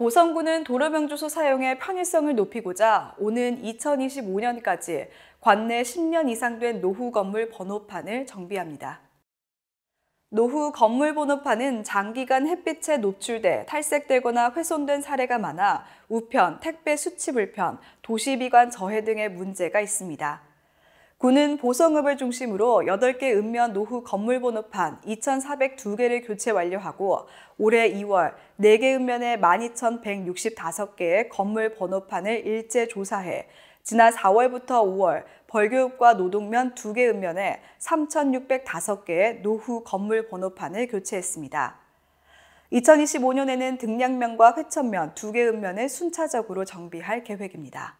보성구는 도로명주소 사용의 편의성을 높이고자 오는 2025년까지 관내 10년 이상 된 노후 건물 번호판을 정비합니다. 노후 건물 번호판은 장기간 햇빛에 노출돼 탈색되거나 훼손된 사례가 많아 우편, 택배 수치 불편, 도시비관 저해 등의 문제가 있습니다. 군은 보성읍을 중심으로 8개 읍면 노후 건물 번호판 2,402개를 교체 완료하고 올해 2월 4개 읍면에 12,165개의 건물 번호판을 일제 조사해 지난 4월부터 5월 벌교읍과 노동면 2개 읍면에 3,605개의 노후 건물 번호판을 교체했습니다. 2025년에는 등량면과 회천면 2개 읍면을 순차적으로 정비할 계획입니다.